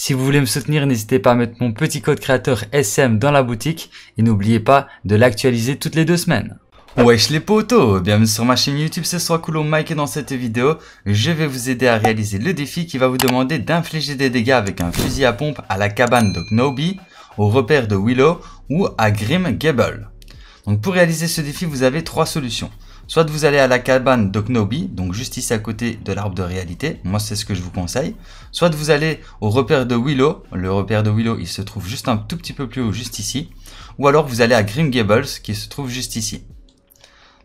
Si vous voulez me soutenir, n'hésitez pas à mettre mon petit code créateur SM dans la boutique et n'oubliez pas de l'actualiser toutes les deux semaines. Wesh les potos, bienvenue sur ma chaîne YouTube, c'est soit Mike et dans cette vidéo, je vais vous aider à réaliser le défi qui va vous demander d'infliger des dégâts avec un fusil à pompe à la cabane de Gnobi, au repère de Willow ou à Grim Gable. Donc pour réaliser ce défi, vous avez trois solutions. Soit vous allez à la cabane de Knobi, donc juste ici à côté de l'arbre de réalité, moi c'est ce que je vous conseille. Soit vous allez au repère de Willow, le repère de Willow il se trouve juste un tout petit peu plus haut, juste ici. Ou alors vous allez à Grim Gables qui se trouve juste ici.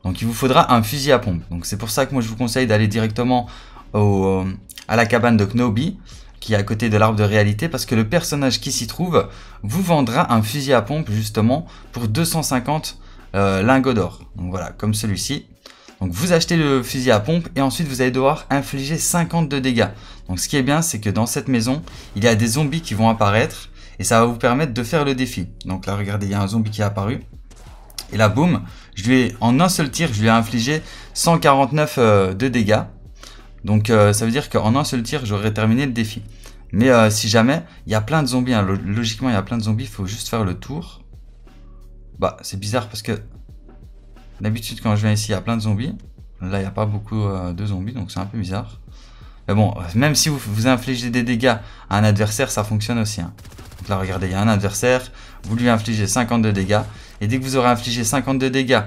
Donc il vous faudra un fusil à pompe. Donc c'est pour ça que moi je vous conseille d'aller directement au, euh, à la cabane de Knobi qui est à côté de l'arbre de réalité parce que le personnage qui s'y trouve vous vendra un fusil à pompe justement pour 250 euh, lingots d'or. Donc voilà, comme celui-ci. Donc vous achetez le fusil à pompe et ensuite vous allez devoir infliger 50 de dégâts. Donc ce qui est bien, c'est que dans cette maison, il y a des zombies qui vont apparaître et ça va vous permettre de faire le défi. Donc là, regardez, il y a un zombie qui est apparu. Et là, boum, je lui ai, en un seul tir, je lui ai infligé 149 euh, de dégâts. Donc euh, ça veut dire qu'en un seul tir, j'aurais terminé le défi. Mais euh, si jamais, il y a plein de zombies. Hein. Logiquement, il y a plein de zombies, il faut juste faire le tour. Bah, c'est bizarre parce que D'habitude, quand je viens ici, il y a plein de zombies. Là, il n'y a pas beaucoup euh, de zombies, donc c'est un peu bizarre. Mais bon, même si vous, infligez des dégâts à un adversaire, ça fonctionne aussi. Hein. Donc là, regardez, il y a un adversaire, vous lui infligez 52 dégâts. Et dès que vous aurez infligé 52 dégâts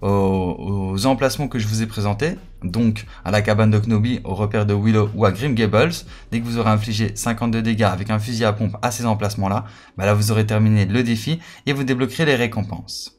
aux, emplacements que je vous ai présentés, donc à la cabane de Knobi, au repère de Willow ou à Grim Gables, dès que vous aurez infligé 52 dégâts avec un fusil à pompe à ces emplacements-là, bah là vous aurez terminé le défi et vous débloquerez les récompenses.